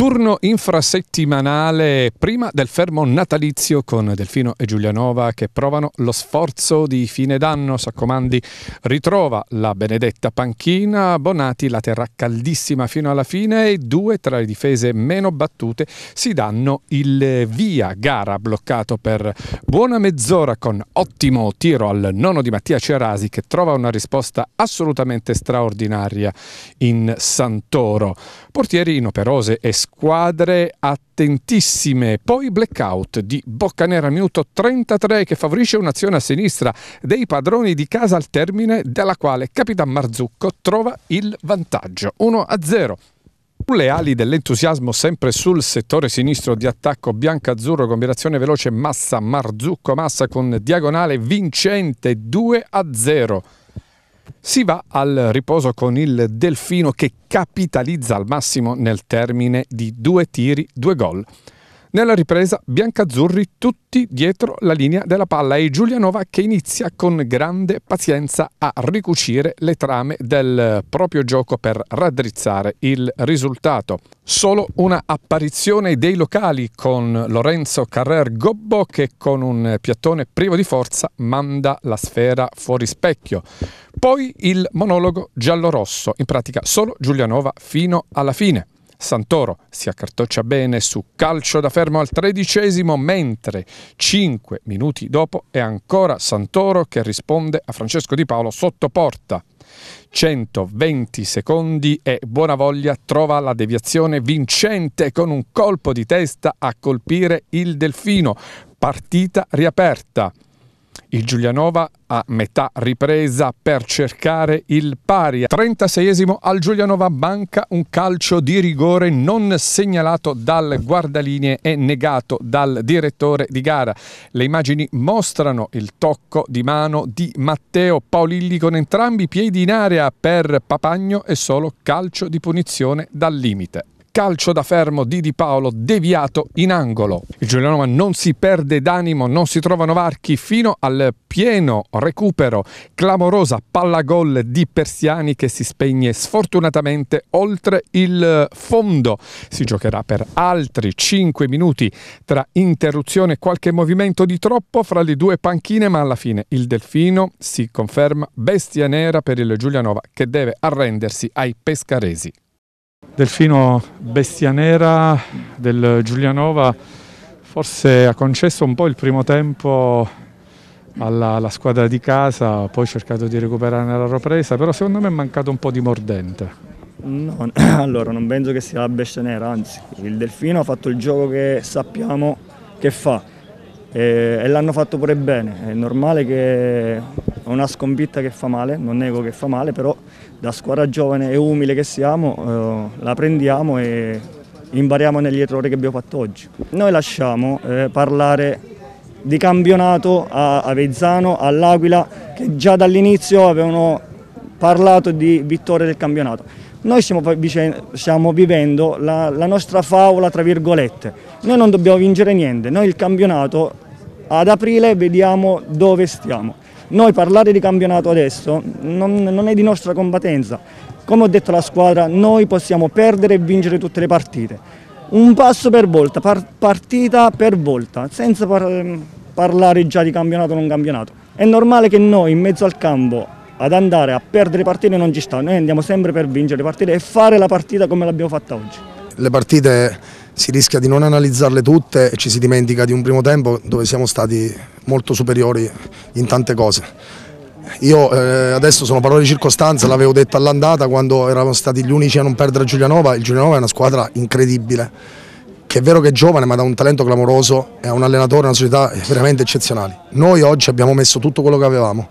turno infrasettimanale prima del fermo natalizio con Delfino e Giulianova che provano lo sforzo di fine d'anno. Saccomandi ritrova la benedetta panchina, Bonati la terrà caldissima fino alla fine e due tra le difese meno battute si danno il via. Gara bloccato per buona mezz'ora con ottimo tiro al nono di Mattia Cerasi che trova una risposta assolutamente straordinaria in Santoro. Portieri inoperose e scoperto squadre attentissime. Poi blackout di Boccanera minuto 33 che favorisce un'azione a sinistra dei padroni di casa al termine della quale Capitan Marzucco trova il vantaggio 1-0 sulle ali dell'entusiasmo sempre sul settore sinistro di attacco bianca-azzurro combinazione veloce Massa Marzucco Massa con diagonale vincente 2 a 0 si va al riposo con il Delfino che capitalizza al massimo nel termine di due tiri, due gol nella ripresa biancazzurri tutti dietro la linea della palla e Giulianova che inizia con grande pazienza a ricucire le trame del proprio gioco per raddrizzare il risultato. Solo una apparizione dei locali con Lorenzo Carrer Gobbo che con un piattone privo di forza manda la sfera fuori specchio. Poi il monologo giallo-rosso, in pratica solo Giulianova fino alla fine. Santoro si accartoccia bene su calcio da fermo al tredicesimo, mentre 5 minuti dopo è ancora Santoro che risponde a Francesco Di Paolo sotto porta. 120 secondi e Buonavoglia trova la deviazione vincente con un colpo di testa a colpire il Delfino. Partita riaperta. Il Giulianova a metà ripresa per cercare il pari. 36esimo al Giulianova manca un calcio di rigore non segnalato dal guardalinee e negato dal direttore di gara. Le immagini mostrano il tocco di mano di Matteo Paolilli con entrambi i piedi in area per Papagno e solo calcio di punizione dal limite calcio da fermo di Di Paolo deviato in angolo. Il Giulianova non si perde d'animo, non si trovano varchi fino al pieno recupero, clamorosa palla gol di Persiani che si spegne sfortunatamente oltre il fondo. Si giocherà per altri 5 minuti tra interruzione e qualche movimento di troppo fra le due panchine, ma alla fine il Delfino si conferma bestia nera per il Giulianova che deve arrendersi ai pescaresi. Delfino Bestia Nera del Giulianova forse ha concesso un po' il primo tempo alla, alla squadra di casa, poi ha cercato di recuperare nella ripresa, però secondo me è mancato un po' di mordente. No, allora non penso che sia la bestia nera, anzi il Delfino ha fatto il gioco che sappiamo che fa e, e l'hanno fatto pure bene, è normale che è una sconfitta che fa male, non nego che fa male, però da squadra giovane e umile che siamo eh, la prendiamo e impariamo negli errori che abbiamo fatto oggi. Noi lasciamo eh, parlare di campionato a Avezzano, all'Aquila, che già dall'inizio avevano parlato di vittoria del campionato. Noi stiamo, stiamo vivendo la, la nostra favola, tra virgolette. Noi non dobbiamo vincere niente, noi il campionato ad aprile vediamo dove stiamo. Noi parlare di campionato adesso non, non è di nostra competenza. Come ho detto alla squadra, noi possiamo perdere e vincere tutte le partite. Un passo per volta, par partita per volta, senza par parlare già di campionato o non campionato. È normale che noi in mezzo al campo ad andare a perdere partite non ci sta, noi andiamo sempre per vincere le partite e fare la partita come l'abbiamo fatta oggi. Le partite si rischia di non analizzarle tutte e ci si dimentica di un primo tempo dove siamo stati molto superiori in tante cose. Io eh, adesso sono parole di circostanza, l'avevo detto all'andata quando eravamo stati gli unici a non perdere Giulianova, il Giulianova è una squadra incredibile, che è vero che è giovane ma ha un talento clamoroso, è un allenatore, una società veramente eccezionali. Noi oggi abbiamo messo tutto quello che avevamo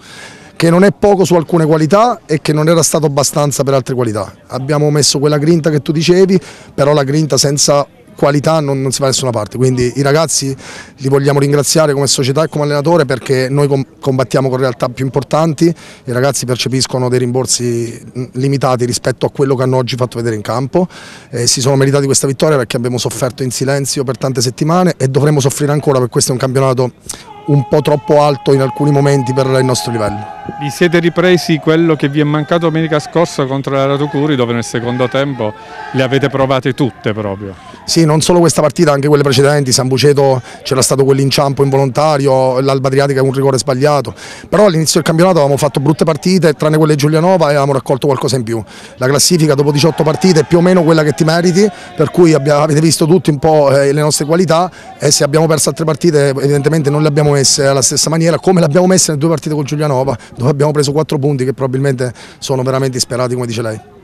che non è poco su alcune qualità e che non era stato abbastanza per altre qualità. Abbiamo messo quella grinta che tu dicevi, però la grinta senza qualità non, non si va da nessuna parte, quindi i ragazzi li vogliamo ringraziare come società e come allenatore perché noi com combattiamo con realtà più importanti, i ragazzi percepiscono dei rimborsi mm, limitati rispetto a quello che hanno oggi fatto vedere in campo, eh, si sono meritati questa vittoria perché abbiamo sofferto in silenzio per tante settimane e dovremo soffrire ancora perché questo è un campionato un po' troppo alto in alcuni momenti per il nostro livello. Vi siete ripresi quello che vi è mancato domenica scorsa contro la Raducuri dove nel secondo tempo le avete provate tutte proprio? Sì, non solo questa partita, anche quelle precedenti, San Buceto c'era stato quell'inciampo involontario, l'Alba Adriatica con un rigore sbagliato, però all'inizio del campionato avevamo fatto brutte partite, tranne quelle di Giulianova e avevamo raccolto qualcosa in più. La classifica dopo 18 partite è più o meno quella che ti meriti, per cui avete visto tutti un po' eh, le nostre qualità e se abbiamo perso altre partite evidentemente non le abbiamo messe alla stessa maniera come l'abbiamo messa nelle due partite con Giulianova dove abbiamo preso quattro punti che probabilmente sono veramente sperati come dice lei.